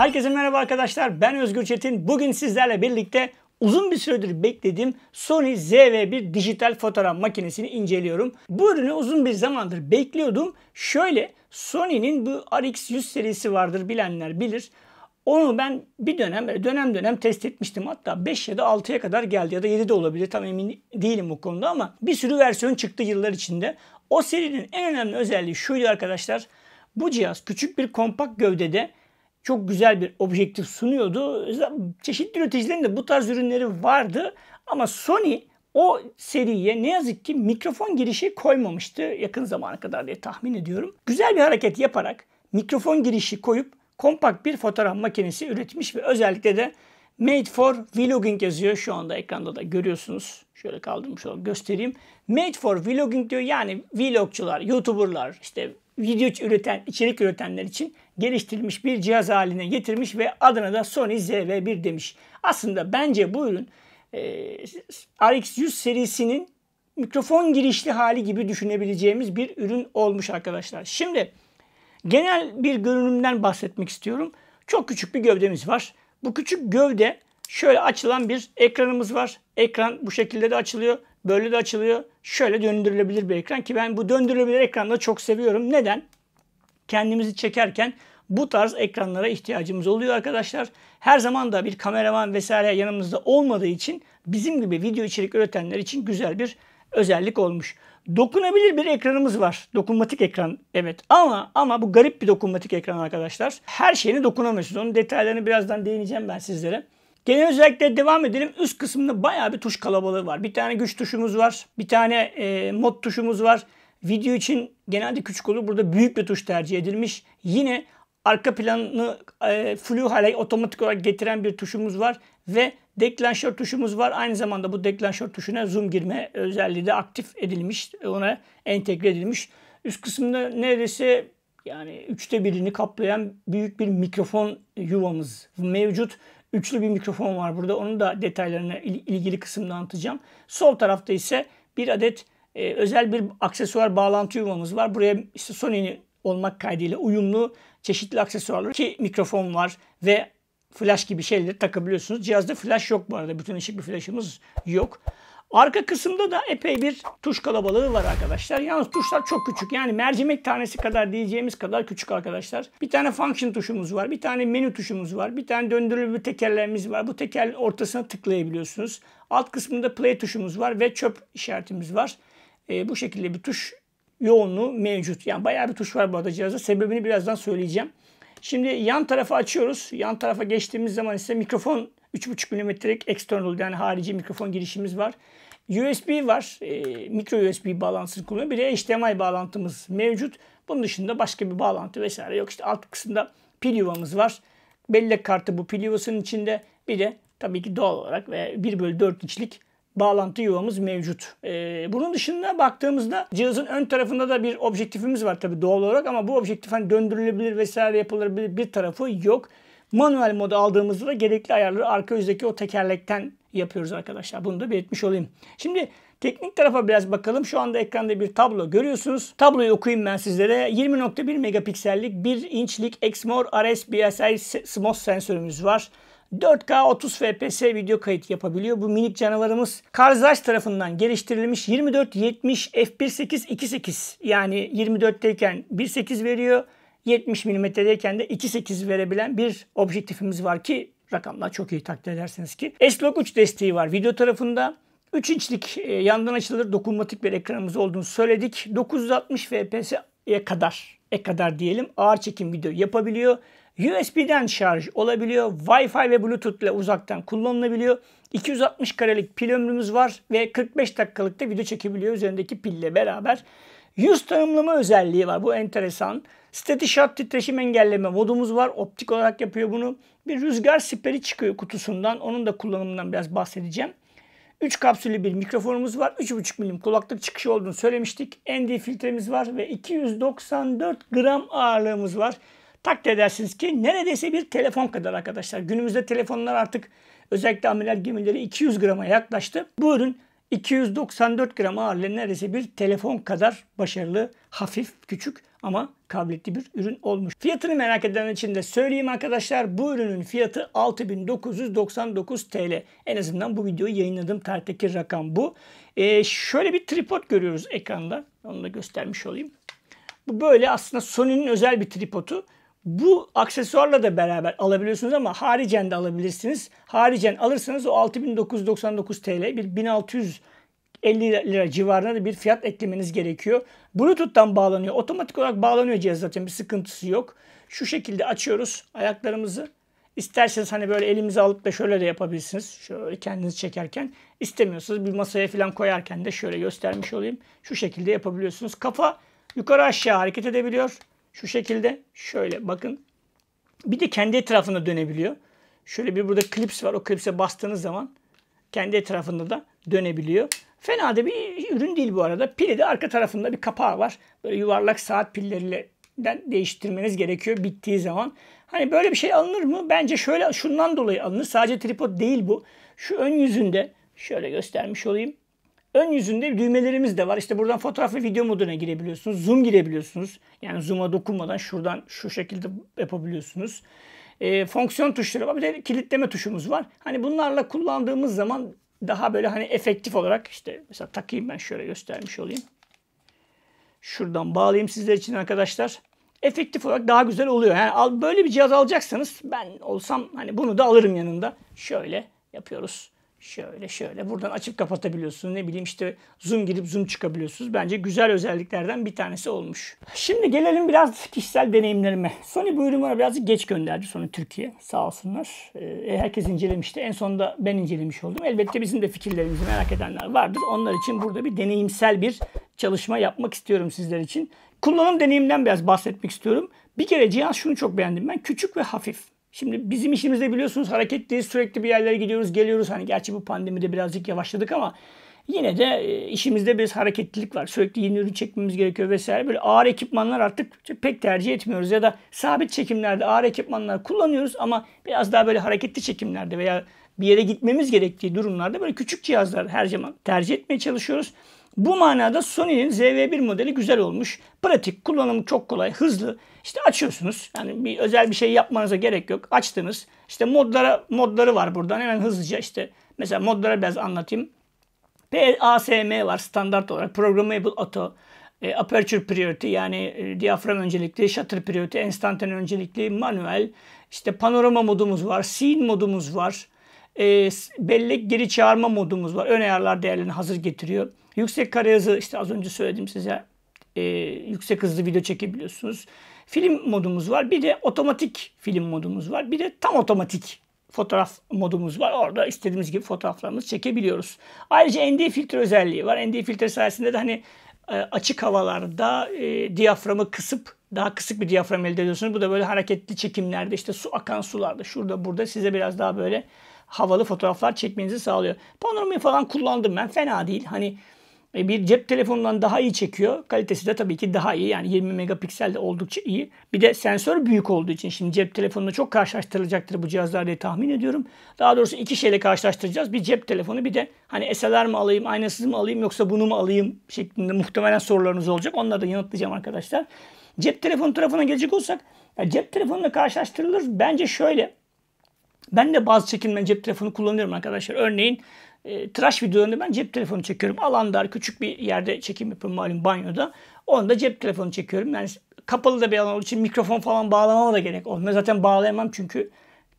Herkese merhaba arkadaşlar. Ben Özgür Çetin. Bugün sizlerle birlikte uzun bir süredir beklediğim Sony ZV-1 dijital fotoğraf makinesini inceliyorum. Bu ürünü uzun bir zamandır bekliyordum. Şöyle Sony'nin bu RX100 serisi vardır bilenler bilir. Onu ben bir dönem dönem dönem test etmiştim. Hatta 5 ya da 6'ya kadar geldi ya da 7 de olabilir. Tam emin değilim bu konuda ama bir sürü versiyon çıktı yıllar içinde. O serinin en önemli özelliği şuydu arkadaşlar. Bu cihaz küçük bir kompakt gövdede çok güzel bir objektif sunuyordu. Çeşitli üreticilerin de bu tarz ürünleri vardı. Ama Sony o seriye ne yazık ki mikrofon girişi koymamıştı yakın zamana kadar diye tahmin ediyorum. Güzel bir hareket yaparak mikrofon girişi koyup kompakt bir fotoğraf makinesi üretmiş ve özellikle de Made for Vlogging yazıyor. Şu anda ekranda da görüyorsunuz. Şöyle kaldırmış olarak göstereyim. Made for Vlogging diyor. Yani vlogcular, youtuberlar, işte video üreten, içerik üretenler için geliştirilmiş bir cihaz haline getirmiş ve adına da Sony ZV-1 demiş. Aslında bence bu ürün e, RX100 serisinin mikrofon girişli hali gibi düşünebileceğimiz bir ürün olmuş arkadaşlar. Şimdi genel bir görünümden bahsetmek istiyorum. Çok küçük bir gövdemiz var. Bu küçük gövde şöyle açılan bir ekranımız var. Ekran bu şekilde de açılıyor. Böyle de açılıyor. Şöyle döndürülebilir bir ekran ki ben bu döndürülebilir ekranları çok seviyorum. Neden? Kendimizi çekerken bu tarz ekranlara ihtiyacımız oluyor arkadaşlar. Her zaman da bir kameraman vesaire yanımızda olmadığı için bizim gibi video içerik üretenler için güzel bir özellik olmuş. Dokunabilir bir ekranımız var. Dokunmatik ekran evet ama ama bu garip bir dokunmatik ekran arkadaşlar. Her şeyini dokunamıyorsunuz. Onun detaylarını birazdan değineceğim ben sizlere. Genel özellikle devam edelim. Üst kısmında baya bir tuş kalabalığı var. Bir tane güç tuşumuz var. Bir tane e, mod tuşumuz var. Video için genelde küçük olur. Burada büyük bir tuş tercih edilmiş. Yine arka planını e, flu hale otomatik olarak getiren bir tuşumuz var. Ve deklanşör tuşumuz var. Aynı zamanda bu deklanşör tuşuna zoom girme özelliği de aktif edilmiş. Ona entegre edilmiş. Üst kısmında neredeyse yani üçte birini kaplayan büyük bir mikrofon yuvamız mevcut. Üçlü bir mikrofon var burada. Onun da detaylarını ilgili kısımda anlatacağım. Sol tarafta ise bir adet e, özel bir aksesuar bağlantı yuvamız var. Buraya işte Sony'nin olmak kaydıyla uyumlu çeşitli aksesuarlar. ki mikrofon var ve flash gibi şeyleri takabiliyorsunuz. Cihazda flash yok bu arada. Bütün ışık bir flashımız yok. Arka kısımda da epey bir tuş kalabalığı var arkadaşlar. Yalnız tuşlar çok küçük. Yani mercimek tanesi kadar diyeceğimiz kadar küçük arkadaşlar. Bir tane function tuşumuz var. Bir tane menü tuşumuz var. Bir tane döndürülü bir tekerlerimiz var. Bu teker ortasına tıklayabiliyorsunuz. Alt kısmında play tuşumuz var ve çöp işaretimiz var. E, bu şekilde bir tuş yoğunluğu mevcut. Yani bayağı bir tuş var bu arada cihazda. Sebebini birazdan söyleyeceğim. Şimdi yan tarafı açıyoruz. Yan tarafa geçtiğimiz zaman ise mikrofon 3.5 milimetrelik external yani harici mikrofon girişimiz var. USB var. E, mikro USB bağlantısını kullanıyor. Bir de HDMI bağlantımız mevcut. Bunun dışında başka bir bağlantı vesaire yok. İşte alt kısımda pil yuvamız var. Bellek kartı bu pil yuvasının içinde. Bir de tabii ki doğal olarak ve 1 bölü 4 inçlik bağlantı yuvamız mevcut. Ee, bunun dışında baktığımızda cihazın ön tarafında da bir objektifimiz var tabii doğal olarak ama bu objektif hani döndürülebilir vesaire yapılabilir bir tarafı yok. Manuel modu aldığımızda da gerekli ayarları arka yüzdeki o tekerlekten yapıyoruz arkadaşlar. Bunu da belirtmiş olayım. Şimdi teknik tarafa biraz bakalım. Şu anda ekranda bir tablo görüyorsunuz. Tabloyu okuyayım ben sizlere. 20.1 megapiksellik 1 inçlik Exmor RS BSI SMOS sensörümüz var. 4K 30 FPS video kayıt yapabiliyor. Bu minik canavarımız Karzaj tarafından geliştirilmiş 2470 f1.8 2.8 yani 24'teyken 1.8 veriyor. 70 mm'deyken de 2.8 verebilen bir objektifimiz var ki rakamlar çok iyi takdir edersiniz ki. S-Log 3 desteği var video tarafında. 3 inçlik e, yandan açılır dokunmatik bir ekranımız olduğunu söyledik. 960 FPS'ye kadar, e kadar diyelim ağır çekim video yapabiliyor. USB'den şarj olabiliyor. Wi-Fi ve Bluetooth ile uzaktan kullanılabiliyor. 260 karelik pil ömrümüz var ve 45 dakikalık da video çekebiliyor üzerindeki pille beraber. Yüz tanımlama özelliği var. Bu enteresan. Steady Shot titreşim engelleme modumuz var. Optik olarak yapıyor bunu. Bir rüzgar siperi çıkıyor kutusundan. Onun da kullanımından biraz bahsedeceğim. 3 kapsüllü bir mikrofonumuz var. 3,5 milim kulaklık çıkışı olduğunu söylemiştik. ND filtremiz var ve 294 gram ağırlığımız var. Takdir edersiniz ki neredeyse bir telefon kadar arkadaşlar. Günümüzde telefonlar artık özellikle amiral gemileri 200 grama yaklaştı. Bu ürün 294 gram ağırlığı neredeyse bir telefon kadar başarılı, hafif, küçük ama kabiliyetli bir ürün olmuş. Fiyatını merak eden için de söyleyeyim arkadaşlar. Bu ürünün fiyatı 6999 TL. En azından bu videoyu yayınladığım tarihteki rakam bu. Ee, şöyle bir tripod görüyoruz ekranda. Onu da göstermiş olayım. Bu böyle aslında Sony'nin özel bir tripodu. Bu aksesuarla da beraber alabiliyorsunuz ama haricen de alabilirsiniz. Haricen alırsanız o 6999 TL bir 1650 lira civarında bir fiyat eklemeniz gerekiyor. Bluetooth'tan bağlanıyor. Otomatik olarak bağlanıyor cihaz zaten bir sıkıntısı yok. Şu şekilde açıyoruz ayaklarımızı. İsterseniz hani böyle elimizi alıp da şöyle de yapabilirsiniz. Şöyle kendinizi çekerken. istemiyorsanız bir masaya falan koyarken de şöyle göstermiş olayım. Şu şekilde yapabiliyorsunuz. Kafa yukarı aşağı hareket edebiliyor. Şu şekilde şöyle bakın. Bir de kendi etrafında dönebiliyor. Şöyle bir burada klips var. O klipse bastığınız zaman kendi etrafında da dönebiliyor. Fena da bir ürün değil bu arada. Pili de arka tarafında bir kapağı var. Böyle yuvarlak saat pilleriyle değiştirmeniz gerekiyor bittiği zaman. Hani böyle bir şey alınır mı? Bence şöyle şundan dolayı alınır. Sadece tripod değil bu. Şu ön yüzünde şöyle göstermiş olayım. Ön yüzünde düğmelerimiz de var. İşte buradan fotoğraf ve video moduna girebiliyorsunuz. Zoom girebiliyorsunuz. Yani zoom'a dokunmadan şuradan şu şekilde yapabiliyorsunuz. E, fonksiyon tuşları var. Bir de kilitleme tuşumuz var. Hani bunlarla kullandığımız zaman daha böyle hani efektif olarak işte mesela takayım ben şöyle göstermiş olayım. Şuradan bağlayayım sizler için arkadaşlar. Efektif olarak daha güzel oluyor. Yani böyle bir cihaz alacaksanız ben olsam hani bunu da alırım yanında. Şöyle yapıyoruz şöyle şöyle buradan açıp kapatabiliyorsunuz. Ne bileyim işte zoom girip zoom çıkabiliyorsunuz. Bence güzel özelliklerden bir tanesi olmuş. Şimdi gelelim biraz kişisel deneyimlerime. Sony bu ürünü birazcık geç gönderdi Sony Türkiye sağ olsunlar. Ee, e, herkes incelemişti. En sonunda ben incelemiş oldum. Elbette bizim de fikirlerimizi merak edenler vardır. Onlar için burada bir deneyimsel bir çalışma yapmak istiyorum sizler için. Kullanım deneyimden biraz bahsetmek istiyorum. Bir kere cihaz şunu çok beğendim ben. Küçük ve hafif. Şimdi bizim işimizde biliyorsunuz hareketliyiz. Sürekli bir yerlere gidiyoruz, geliyoruz. Hani gerçi bu pandemide birazcık yavaşladık ama yine de e, işimizde bir hareketlilik var. Sürekli yeni ürün çekmemiz gerekiyor vesaire. Böyle ağır ekipmanlar artık pek tercih etmiyoruz. Ya da sabit çekimlerde ağır ekipmanlar kullanıyoruz ama biraz daha böyle hareketli çekimlerde veya bir yere gitmemiz gerektiği durumlarda böyle küçük cihazlar her zaman tercih etmeye çalışıyoruz. Bu manada Sony'nin ZV1 modeli güzel olmuş. Pratik, kullanımı çok kolay, hızlı. İşte açıyorsunuz. Yani bir özel bir şey yapmanıza gerek yok. Açtınız. İşte modlara modları var buradan. Hemen hızlıca işte mesela modlara biraz anlatayım. PASM var standart olarak. Programmable Auto, e, Aperture Priority yani e, diyafram öncelikli, Shutter Priority, enstantane öncelikli, manuel. İşte panorama modumuz var, Scene modumuz var e, bellek geri çağırma modumuz var. Ön ayarlar değerlerini hazır getiriyor. Yüksek kare hızı işte az önce söyledim size. E, yüksek hızlı video çekebiliyorsunuz. Film modumuz var. Bir de otomatik film modumuz var. Bir de tam otomatik fotoğraf modumuz var. Orada istediğimiz gibi fotoğraflarımızı çekebiliyoruz. Ayrıca ND filtre özelliği var. ND filtre sayesinde de hani e, açık havalarda e, diyaframı kısıp daha kısık bir diyafram elde ediyorsunuz. Bu da böyle hareketli çekimlerde işte su akan sularda şurada burada size biraz daha böyle havalı fotoğraflar çekmenizi sağlıyor. Panoramayı falan kullandım ben. Fena değil. Hani e, bir cep telefonundan daha iyi çekiyor. Kalitesi de tabii ki daha iyi. Yani 20 megapiksel de oldukça iyi. Bir de sensör büyük olduğu için şimdi cep telefonuna çok karşılaştırılacaktır bu cihazlar diye tahmin ediyorum. Daha doğrusu iki şeyle karşılaştıracağız. Bir cep telefonu bir de hani SLR mi alayım, aynasız mı alayım yoksa bunu mu alayım şeklinde muhtemelen sorularınız olacak. Onları da yanıtlayacağım arkadaşlar. Cep telefonu tarafına gelecek olsak yani cep telefonuna karşılaştırılır. Bence şöyle ben de bazı çekimden cep telefonu kullanıyorum arkadaşlar. Örneğin e, tıraş videolarında ben cep telefonu çekiyorum. Alan dar küçük bir yerde çekim yapıyorum malum banyoda. Onda cep telefonu çekiyorum. Yani kapalı da bir alan olduğu için mikrofon falan bağlamama da gerek olmuyor. Zaten bağlayamam çünkü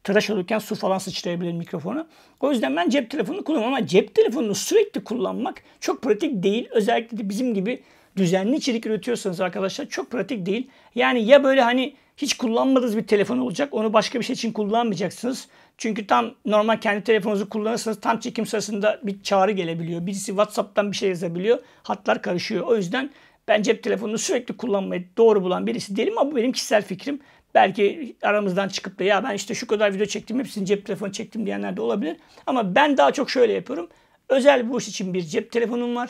tıraş olurken su falan sıçrayabilir mikrofonu. O yüzden ben cep telefonu kullanıyorum ama cep telefonunu sürekli kullanmak çok pratik değil. Özellikle de bizim gibi düzenli içerik üretiyorsanız arkadaşlar çok pratik değil. Yani ya böyle hani hiç kullanmadığınız bir telefon olacak. Onu başka bir şey için kullanmayacaksınız. Çünkü tam normal kendi telefonunuzu kullanırsanız tam çekim sırasında bir çağrı gelebiliyor. Birisi WhatsApp'tan bir şey yazabiliyor. Hatlar karışıyor. O yüzden ben cep telefonunu sürekli kullanmayı doğru bulan birisi değilim ama bu benim kişisel fikrim. Belki aramızdan çıkıp da ya ben işte şu kadar video çektim hepsini cep telefonu çektim diyenler de olabilir. Ama ben daha çok şöyle yapıyorum. Özel bir iş için bir cep telefonum var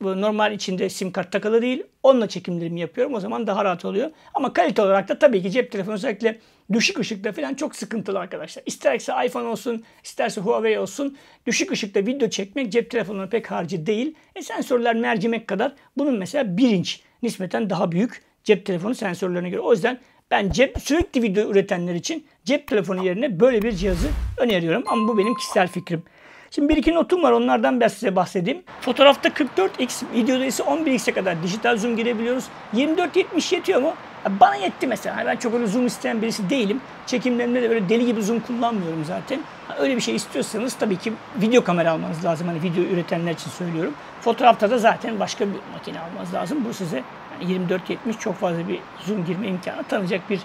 normal içinde sim kart takılı değil. Onunla çekimlerimi yapıyorum. O zaman daha rahat oluyor. Ama kalite olarak da tabii ki cep telefonu özellikle düşük ışıkta falan çok sıkıntılı arkadaşlar. İsterse iPhone olsun, isterse Huawei olsun düşük ışıkta video çekmek cep telefonuna pek harcı değil. E sensörler mercimek kadar. Bunun mesela bir inç nispeten daha büyük cep telefonu sensörlerine göre. O yüzden ben cep sürekli video üretenler için cep telefonu yerine böyle bir cihazı öneriyorum. Ama bu benim kişisel fikrim. Şimdi bir iki notum var onlardan biraz size bahsedeyim. Fotoğrafta 44x, videoda ise 11x'e kadar dijital zoom girebiliyoruz. 24-70 yetiyor mu? Bana yetti mesela. Hani ben çok öyle zoom isteyen birisi değilim. Çekimlerimde de böyle deli gibi zoom kullanmıyorum zaten. Öyle bir şey istiyorsanız tabii ki video kamera almanız lazım. Hani video üretenler için söylüyorum. Fotoğrafta da zaten başka bir makine almanız lazım. Bu size yani 24-70 çok fazla bir zoom girme imkanı tanıyacak bir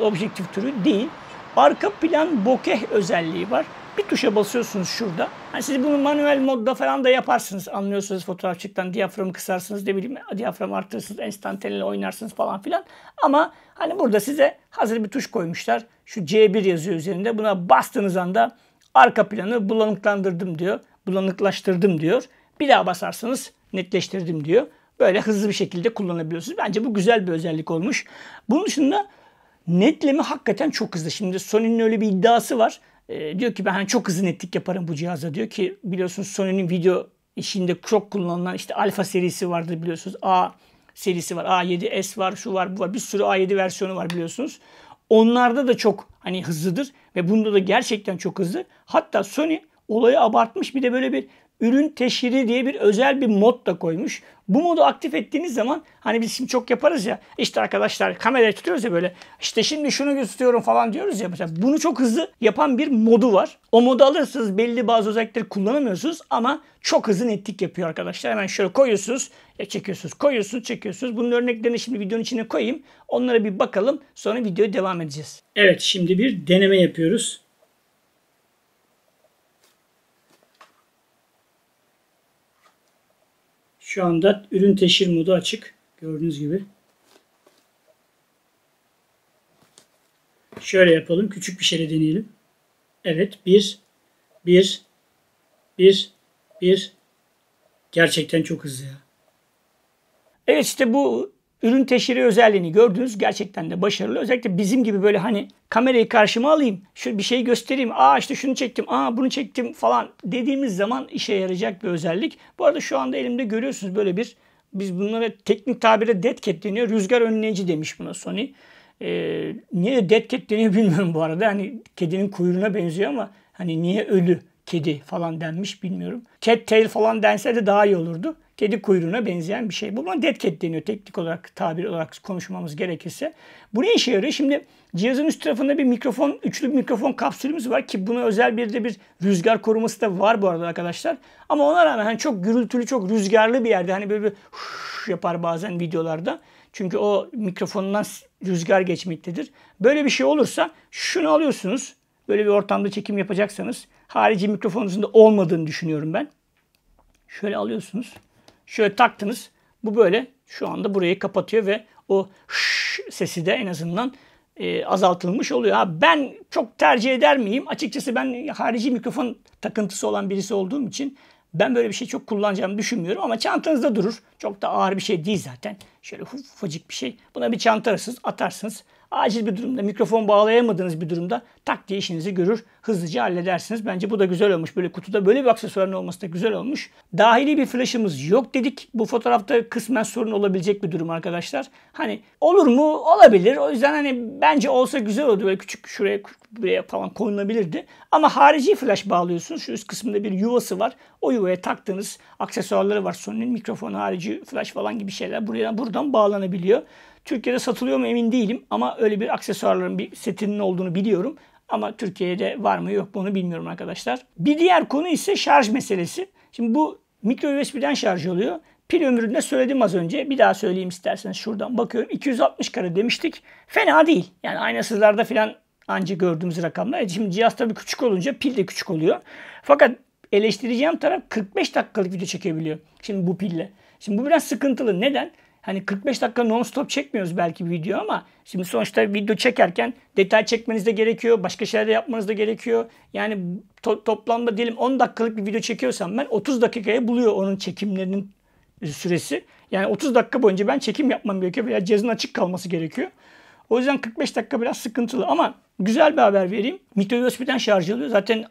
objektif türü değil. Arka plan bokeh özelliği var. Bir tuşa basıyorsunuz şurada. Yani siz bunu manuel modda falan da yaparsınız. Anlıyorsunuz fotoğrafçıktan diyaframı kısarsınız ne bileyim diyaframı arttırırsınız. Enstantaneyle oynarsınız falan filan. Ama hani burada size hazır bir tuş koymuşlar. Şu C1 yazıyor üzerinde. Buna bastığınız anda arka planı bulanıklandırdım diyor. Bulanıklaştırdım diyor. Bir daha basarsınız netleştirdim diyor. Böyle hızlı bir şekilde kullanabiliyorsunuz. Bence bu güzel bir özellik olmuş. Bunun dışında netleme hakikaten çok hızlı. Şimdi Sony'nin öyle bir iddiası var. Ee, diyor ki ben hani çok hızlı netlik yaparım bu cihaza diyor ki biliyorsunuz Sony'nin video işinde çok kullanılan işte alfa serisi vardı biliyorsunuz. A serisi var. A7S var, şu var, bu var. Bir sürü A7 versiyonu var biliyorsunuz. Onlarda da çok hani hızlıdır ve bunda da gerçekten çok hızlı. Hatta Sony olayı abartmış bir de böyle bir ürün teşhiri diye bir özel bir mod da koymuş. Bu modu aktif ettiğiniz zaman hani biz şimdi çok yaparız ya işte arkadaşlar kamerayı tutuyoruz ya böyle işte şimdi şunu gösteriyorum falan diyoruz ya mesela bunu çok hızlı yapan bir modu var. O modu alırsınız belli bazı özellikleri kullanamıyorsunuz ama çok hızlı netlik yapıyor arkadaşlar. Hemen şöyle koyuyorsunuz ya çekiyorsunuz koyuyorsunuz çekiyorsunuz. Bunun örneklerini şimdi videonun içine koyayım onlara bir bakalım sonra videoya devam edeceğiz. Evet şimdi bir deneme yapıyoruz. Şu anda ürün teşhir modu açık. Gördüğünüz gibi. Şöyle yapalım. Küçük bir şeyle deneyelim. Evet. Bir. Bir. Bir. Bir. Gerçekten çok hızlı ya. Evet işte bu ürün teşhiri özelliğini gördünüz. Gerçekten de başarılı. Özellikle bizim gibi böyle hani kamerayı karşıma alayım. Şöyle bir şey göstereyim. Aa işte şunu çektim. Aa bunu çektim falan dediğimiz zaman işe yarayacak bir özellik. Bu arada şu anda elimde görüyorsunuz böyle bir biz bunlara teknik tabirle dead cat deniyor. Rüzgar önleyici demiş buna Sony. Ee, niye dead cat deniyor bilmiyorum bu arada. Hani kedinin kuyruğuna benziyor ama hani niye ölü? kedi falan denmiş bilmiyorum. Cat tail falan dense de daha iyi olurdu. Kedi kuyruğuna benzeyen bir şey. Bu buna dead cat deniyor teknik olarak, tabir olarak konuşmamız gerekirse. Bu ne işe yarıyor? Şimdi cihazın üst tarafında bir mikrofon, üçlü bir mikrofon kapsülümüz var ki buna özel bir de bir rüzgar koruması da var bu arada arkadaşlar. Ama ona rağmen hani çok gürültülü, çok rüzgarlı bir yerde hani böyle bir yapar bazen videolarda. Çünkü o mikrofonundan rüzgar geçmektedir. Böyle bir şey olursa şunu alıyorsunuz Böyle bir ortamda çekim yapacaksanız harici mikrofonunuzun da olmadığını düşünüyorum ben. Şöyle alıyorsunuz. Şöyle taktınız. Bu böyle şu anda burayı kapatıyor ve o sesi de en azından e, azaltılmış oluyor. Ha, ben çok tercih eder miyim? Açıkçası ben harici mikrofon takıntısı olan birisi olduğum için ben böyle bir şey çok kullanacağımı düşünmüyorum ama çantanızda durur. Çok da ağır bir şey değil zaten. Şöyle ufacık bir şey. Buna bir çanta atarsınız acil bir durumda mikrofon bağlayamadığınız bir durumda tak diye işinizi görür hızlıca halledersiniz. Bence bu da güzel olmuş. Böyle kutuda böyle bir aksesuarın olması da güzel olmuş. Dahili bir flaşımız yok dedik. Bu fotoğrafta kısmen sorun olabilecek bir durum arkadaşlar. Hani olur mu? Olabilir. O yüzden hani bence olsa güzel oldu. Böyle küçük şuraya buraya falan konulabilirdi. Ama harici flash bağlıyorsunuz. Şu üst kısmında bir yuvası var. O yuvaya taktığınız aksesuarları var. Sony'nin mikrofon harici flash falan gibi şeyler buraya buradan bağlanabiliyor. Türkiye'de satılıyor mu emin değilim ama öyle bir aksesuarların bir setinin olduğunu biliyorum. Ama Türkiye'de var mı yok mu onu bilmiyorum arkadaşlar. Bir diğer konu ise şarj meselesi. Şimdi bu mikro USB'den şarj oluyor. Pil ömründe söyledim az önce. Bir daha söyleyeyim isterseniz şuradan bakıyorum. 260 kare demiştik. Fena değil. Yani aynasızlarda filan anca gördüğümüz rakamlar. E, şimdi cihaz tabii küçük olunca pil de küçük oluyor. Fakat eleştireceğim taraf 45 dakikalık video çekebiliyor. Şimdi bu pille. Şimdi bu biraz sıkıntılı. Neden? Hani 45 dakika non stop çekmiyoruz belki video ama şimdi sonuçta video çekerken detay çekmeniz de gerekiyor. Başka şeyler de yapmanız da gerekiyor. Yani to- toplamda diyelim 10 dakikalık bir video çekiyorsam ben 30 dakikaya buluyor onun çekimlerinin e, süresi. Yani 30 dakika boyunca ben çekim yapmam gerekiyor veya cihazın açık kalması gerekiyor. O yüzden 45 dakika biraz sıkıntılı ama güzel bir haber vereyim. Micro USB'den şarj alıyor. Zaten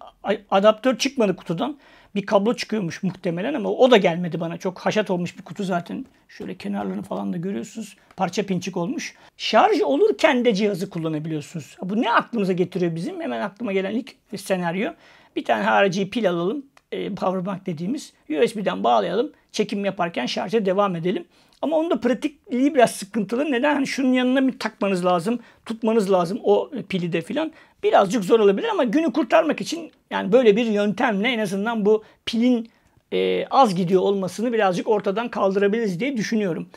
adaptör çıkmadı kutudan bir kablo çıkıyormuş muhtemelen ama o da gelmedi bana. Çok haşat olmuş bir kutu zaten. Şöyle kenarlarını falan da görüyorsunuz. Parça pinçik olmuş. Şarj olurken de cihazı kullanabiliyorsunuz. Bu ne aklımıza getiriyor bizim? Hemen aklıma gelen ilk senaryo. Bir tane harici pil alalım. Ee, Powerbank dediğimiz. USB'den bağlayalım. Çekim yaparken şarja devam edelim. Ama onun da pratikliği biraz sıkıntılı. Neden? Hani şunun yanına bir takmanız lazım, tutmanız lazım o pili de filan. Birazcık zor olabilir ama günü kurtarmak için yani böyle bir yöntemle en azından bu pilin e, az gidiyor olmasını birazcık ortadan kaldırabiliriz diye düşünüyorum.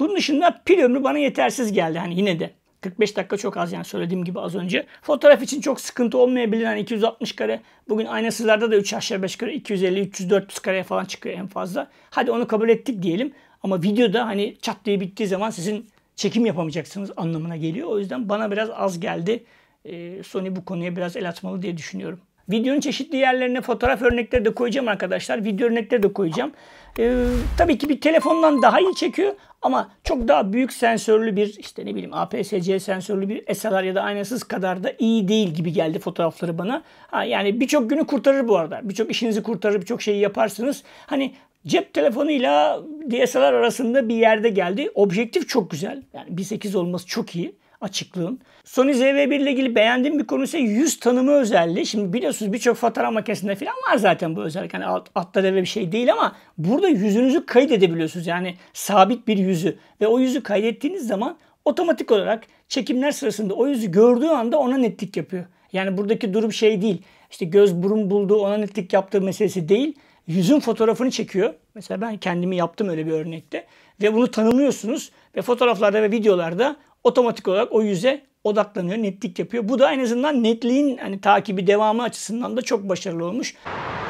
Bunun dışında pil ömrü bana yetersiz geldi hani yine de. 45 dakika çok az yani söylediğim gibi az önce. Fotoğraf için çok sıkıntı olmayabilir. hani 260 kare bugün aynasızlarda da 3 aşağı 5 kare 250 300 400 kareye falan çıkıyor en fazla. Hadi onu kabul ettik diyelim. Ama videoda hani çat diye bittiği zaman sizin çekim yapamayacaksınız anlamına geliyor. O yüzden bana biraz az geldi. Ee, Sony bu konuya biraz el atmalı diye düşünüyorum. Videonun çeşitli yerlerine fotoğraf örnekleri de koyacağım arkadaşlar. Video örnekleri de koyacağım. Ee, tabii ki bir telefondan daha iyi çekiyor ama çok daha büyük sensörlü bir işte ne bileyim APS-C sensörlü bir SLR ya da aynasız kadar da iyi değil gibi geldi fotoğrafları bana. Ha, yani birçok günü kurtarır bu arada. Birçok işinizi kurtarır, birçok şeyi yaparsınız. Hani Cep telefonuyla DSLR arasında bir yerde geldi. Objektif çok güzel. Yani 1.8 olması çok iyi açıklığın. Sony ZV-1 ile ilgili beğendiğim bir konu ise yüz tanıma özelliği. Şimdi biliyorsunuz birçok fotoğraf makinesinde falan var zaten bu özellik. Yani alt, altta devre bir şey değil ama burada yüzünüzü kaydedebiliyorsunuz. Yani sabit bir yüzü. Ve o yüzü kaydettiğiniz zaman otomatik olarak çekimler sırasında o yüzü gördüğü anda ona netlik yapıyor. Yani buradaki durum şey değil. İşte göz burun bulduğu ona netlik yaptığı meselesi değil yüzün fotoğrafını çekiyor. Mesela ben kendimi yaptım öyle bir örnekte. Ve bunu tanımlıyorsunuz ve fotoğraflarda ve videolarda otomatik olarak o yüze odaklanıyor, netlik yapıyor. Bu da en azından netliğin hani takibi devamı açısından da çok başarılı olmuş.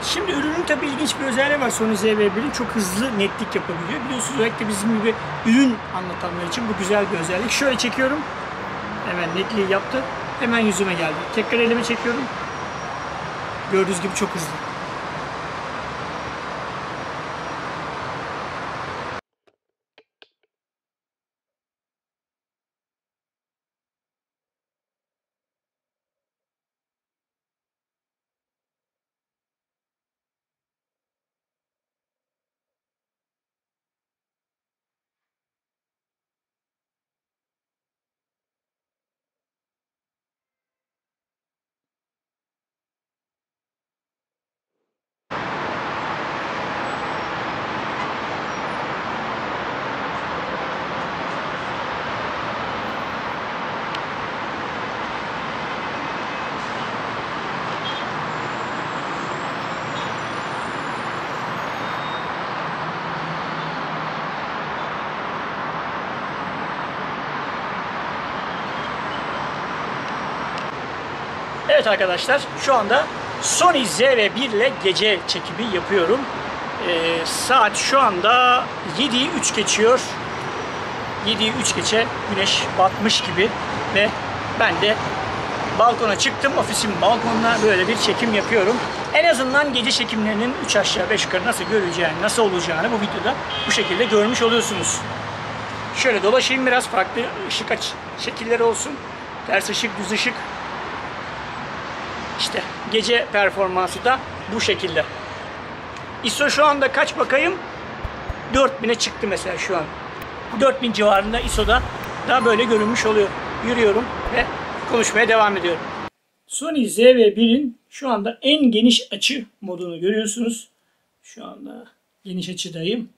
Şimdi ürünün tabii ilginç bir özelliği var Sony ZV-1'in. Çok hızlı netlik yapabiliyor. Biliyorsunuz özellikle bizim gibi ürün anlatanlar için bu güzel bir özellik. Şöyle çekiyorum. Hemen netliği yaptı. Hemen yüzüme geldi. Tekrar elimi çekiyorum. Gördüğünüz gibi çok hızlı. Evet arkadaşlar şu anda Sony ZV1 ile gece çekimi yapıyorum. Ee, saat şu anda 7'yi 3 geçiyor. 7'yi 3 geçe güneş batmış gibi ve ben de balkona çıktım. Ofisin balkonuna böyle bir çekim yapıyorum. En azından gece çekimlerinin 3 aşağı 5 yukarı nasıl görüleceğini, nasıl olacağını bu videoda bu şekilde görmüş oluyorsunuz. Şöyle dolaşayım biraz farklı ışık aç şekilleri olsun. Ters ışık, düz ışık Gece performansı da bu şekilde. ISO şu anda kaç bakayım? 4000'e çıktı mesela şu an. 4000 civarında ISO'da da böyle görünmüş oluyor. Yürüyorum ve konuşmaya devam ediyorum. Sony ZV-1'in şu anda en geniş açı modunu görüyorsunuz. Şu anda geniş açıdayım.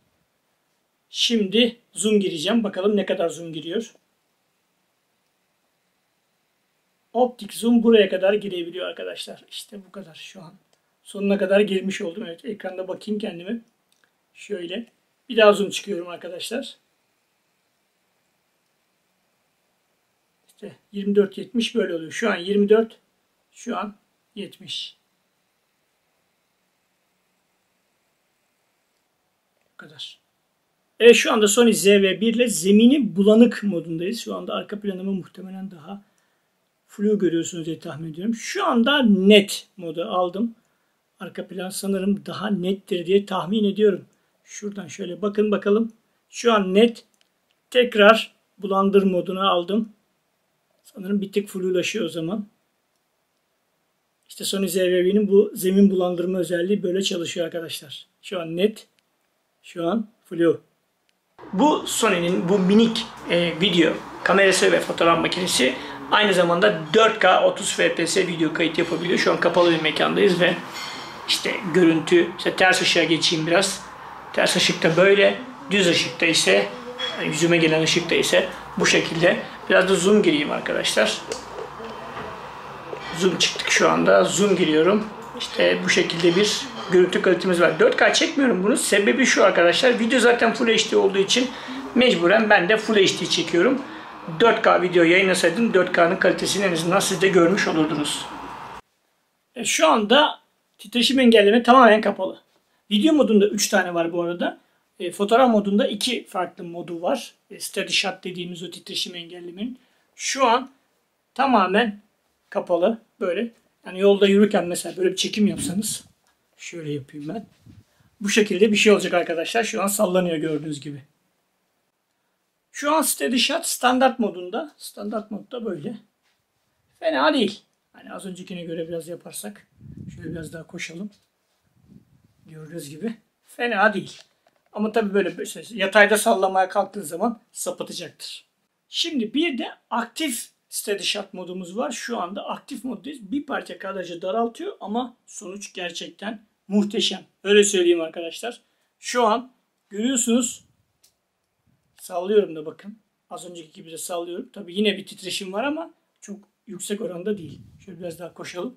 Şimdi zoom gireceğim. Bakalım ne kadar zoom giriyor. Optik zoom buraya kadar girebiliyor arkadaşlar. İşte bu kadar şu an. Sonuna kadar girmiş oldum. Evet ekranda bakayım kendimi. Şöyle. Bir daha zoom çıkıyorum arkadaşlar. İşte 24-70 böyle oluyor. Şu an 24, şu an 70. Bu kadar. Evet şu anda Sony ZV1 ile zemini bulanık modundayız. Şu anda arka planımı muhtemelen daha flu görüyorsunuz diye tahmin ediyorum. Şu anda net modu aldım. Arka plan sanırım daha nettir diye tahmin ediyorum. Şuradan şöyle bakın bakalım. Şu an net. Tekrar bulandır moduna aldım. Sanırım bir tık flulaşıyor o zaman. İşte Sony zv 1in bu zemin bulandırma özelliği böyle çalışıyor arkadaşlar. Şu an net. Şu an flu. Bu Sony'nin bu minik e, video kamerası ve fotoğraf makinesi Aynı zamanda 4K 30 FPS video kayıt yapabiliyor. Şu an kapalı bir mekandayız ve işte görüntü, işte ters ışığa geçeyim biraz. Ters ışıkta böyle, düz ışıkta ise, yüzüme gelen ışıkta ise bu şekilde. Biraz da zoom gireyim arkadaşlar. Zoom çıktık şu anda. Zoom giriyorum. İşte bu şekilde bir görüntü kalitemiz var. 4K çekmiyorum bunu. Sebebi şu arkadaşlar. Video zaten Full HD olduğu için mecburen ben de Full HD çekiyorum. 4K video yayınlasaydım 4K'nın kalitesini en azından siz de görmüş olurdunuz. E, şu anda titreşim engelleme tamamen kapalı. Video modunda 3 tane var bu arada. E, fotoğraf modunda 2 farklı modu var. E, steady shot dediğimiz o titreşim engellemenin. Şu an tamamen kapalı böyle. Yani yolda yürürken mesela böyle bir çekim yapsanız. Şöyle yapayım ben. Bu şekilde bir şey olacak arkadaşlar. Şu an sallanıyor gördüğünüz gibi. Şu an steady shot standart modunda. Standart modda böyle. Fena değil. Hani az öncekine göre biraz yaparsak. Şöyle biraz daha koşalım. Gördüğünüz gibi. Fena değil. Ama tabi böyle şey, yatayda sallamaya kalktığın zaman sapatacaktır. Şimdi bir de aktif steady shot modumuz var. Şu anda aktif moddayız. Bir parça kadrajı daraltıyor ama sonuç gerçekten muhteşem. Öyle söyleyeyim arkadaşlar. Şu an görüyorsunuz Sallıyorum da bakın. Az önceki gibi de sallıyorum. Tabii yine bir titreşim var ama çok yüksek oranda değil. Şöyle biraz daha koşalım.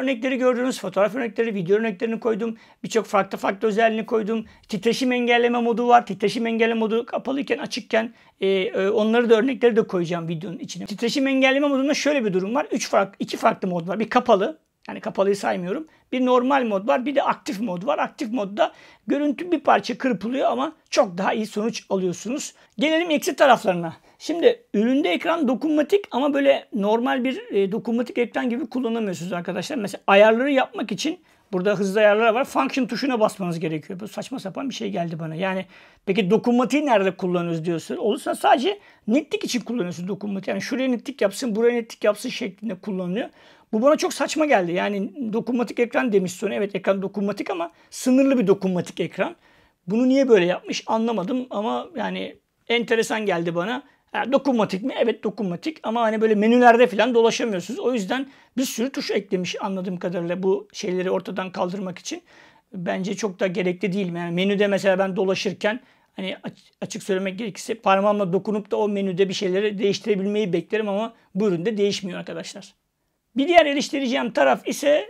örnekleri gördünüz. Fotoğraf örnekleri, video örneklerini koydum. Birçok farklı farklı özelliğini koydum. Titreşim engelleme modu var. Titreşim engelleme modu kapalıyken, açıkken e, e onları da örnekleri de koyacağım videonun içine. Titreşim engelleme modunda şöyle bir durum var. Üç farklı, iki farklı mod var. Bir kapalı, yani kapalıyı saymıyorum. Bir normal mod var bir de aktif mod var. Aktif modda görüntü bir parça kırpılıyor ama çok daha iyi sonuç alıyorsunuz. Gelelim eksi taraflarına. Şimdi üründe ekran dokunmatik ama böyle normal bir e, dokunmatik ekran gibi kullanamıyorsunuz arkadaşlar. Mesela ayarları yapmak için burada hızlı ayarları var. Function tuşuna basmanız gerekiyor. Bu saçma sapan bir şey geldi bana. Yani peki dokunmatiği nerede kullanıyoruz diyorsun. Olursa sadece netlik için kullanıyorsun dokunmatiği. Yani şuraya netlik yapsın, buraya netlik yapsın şeklinde kullanılıyor. Bu bana çok saçma geldi. Yani dokunmatik ekran demiş Sony. Evet ekran dokunmatik ama sınırlı bir dokunmatik ekran. Bunu niye böyle yapmış anlamadım ama yani enteresan geldi bana. Yani dokunmatik mi? Evet dokunmatik ama hani böyle menülerde falan dolaşamıyorsunuz. O yüzden bir sürü tuş eklemiş anladığım kadarıyla bu şeyleri ortadan kaldırmak için. Bence çok da gerekli değil. Yani menüde mesela ben dolaşırken hani açık söylemek gerekirse parmağımla dokunup da o menüde bir şeyleri değiştirebilmeyi beklerim ama bu üründe değişmiyor arkadaşlar. Bir diğer eleştireceğim taraf ise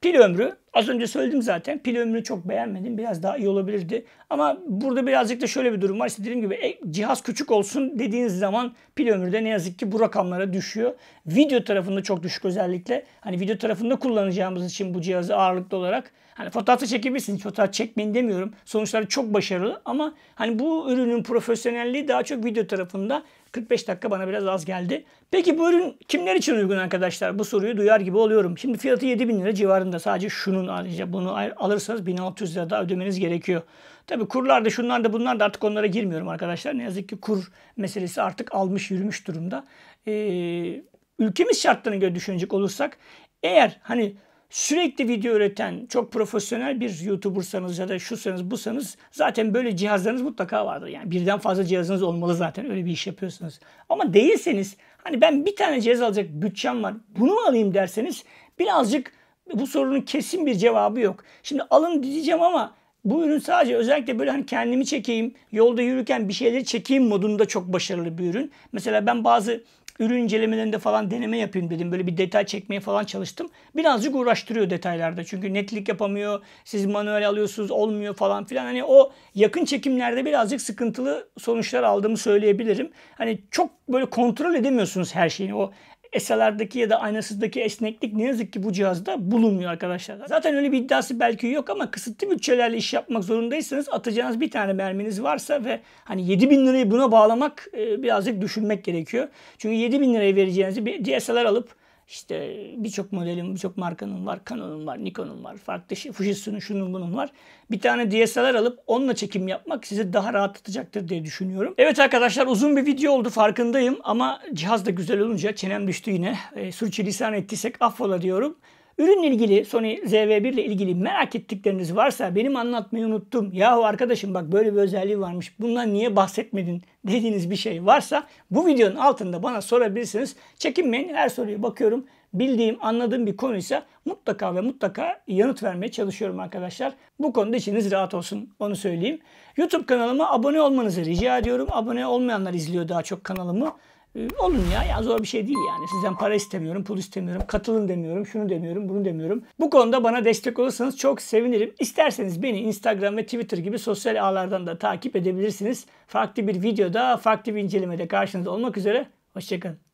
pil ömrü. Az önce söyledim zaten. Pil ömrünü çok beğenmedim. Biraz daha iyi olabilirdi. Ama burada birazcık da şöyle bir durum var. İşte dediğim gibi e, cihaz küçük olsun dediğiniz zaman pil ömrü de ne yazık ki bu rakamlara düşüyor. Video tarafında çok düşük özellikle. Hani video tarafında kullanacağımız için bu cihazı ağırlıklı olarak. Hani fotoğrafı çekebilirsiniz. Fotoğraf çekmeyin demiyorum. Sonuçları çok başarılı ama hani bu ürünün profesyonelliği daha çok video tarafında 45 dakika bana biraz az geldi. Peki bu ürün kimler için uygun arkadaşlar? Bu soruyu duyar gibi oluyorum. Şimdi fiyatı 7000 lira civarında. Sadece şunun ayrıca bunu alırsanız 1600 lira daha ödemeniz gerekiyor. Tabi kurlar da şunlar da bunlar da artık onlara girmiyorum arkadaşlar. Ne yazık ki kur meselesi artık almış yürümüş durumda. Ee, ülkemiz şartlarına göre düşünecek olursak eğer hani sürekli video üreten çok profesyonel bir YouTuber'sanız ya da şusanız busanız zaten böyle cihazlarınız mutlaka vardır. Yani birden fazla cihazınız olmalı zaten öyle bir iş yapıyorsunuz. Ama değilseniz hani ben bir tane cihaz alacak bütçem var bunu mu alayım derseniz birazcık bu sorunun kesin bir cevabı yok. Şimdi alın diyeceğim ama bu ürün sadece özellikle böyle hani kendimi çekeyim, yolda yürürken bir şeyleri çekeyim modunda çok başarılı bir ürün. Mesela ben bazı ürün incelemelerinde falan deneme yapayım dedim. Böyle bir detay çekmeye falan çalıştım. Birazcık uğraştırıyor detaylarda. Çünkü netlik yapamıyor. Siz manuel alıyorsunuz olmuyor falan filan. Hani o yakın çekimlerde birazcık sıkıntılı sonuçlar aldığımı söyleyebilirim. Hani çok böyle kontrol edemiyorsunuz her şeyini. O SLR'daki ya da aynasızdaki esneklik ne yazık ki bu cihazda bulunmuyor arkadaşlar. Zaten öyle bir iddiası belki yok ama kısıtlı bütçelerle iş yapmak zorundaysanız atacağınız bir tane merminiz varsa ve hani 7000 lirayı buna bağlamak e, birazcık düşünmek gerekiyor. Çünkü 7000 liraya vereceğinizi bir DSLR alıp işte birçok modelim, birçok markanın var. Canon'un var, Nikon'un var. Farklı şey, Fujitsu'nun, şunun bunun var. Bir tane DSLR alıp onunla çekim yapmak sizi daha rahatlatacaktır diye düşünüyorum. Evet arkadaşlar uzun bir video oldu farkındayım. Ama cihaz da güzel olunca çenem düştü yine. E, sürçülisan ettiysek affola diyorum. Ürünle ilgili Sony ZV-1 ile ilgili merak ettikleriniz varsa benim anlatmayı unuttum. Yahu arkadaşım bak böyle bir özelliği varmış. Bundan niye bahsetmedin dediğiniz bir şey varsa bu videonun altında bana sorabilirsiniz. Çekinmeyin her soruya bakıyorum. Bildiğim, anladığım bir konuysa mutlaka ve mutlaka yanıt vermeye çalışıyorum arkadaşlar. Bu konuda içiniz rahat olsun onu söyleyeyim. YouTube kanalıma abone olmanızı rica ediyorum. Abone olmayanlar izliyor daha çok kanalımı. Ee, olun ya. ya zor bir şey değil yani. Sizden para istemiyorum, pul istemiyorum, katılın demiyorum, şunu demiyorum, bunu demiyorum. Bu konuda bana destek olursanız çok sevinirim. İsterseniz beni Instagram ve Twitter gibi sosyal ağlardan da takip edebilirsiniz. Farklı bir videoda, farklı bir incelemede karşınızda olmak üzere. Hoşçakalın.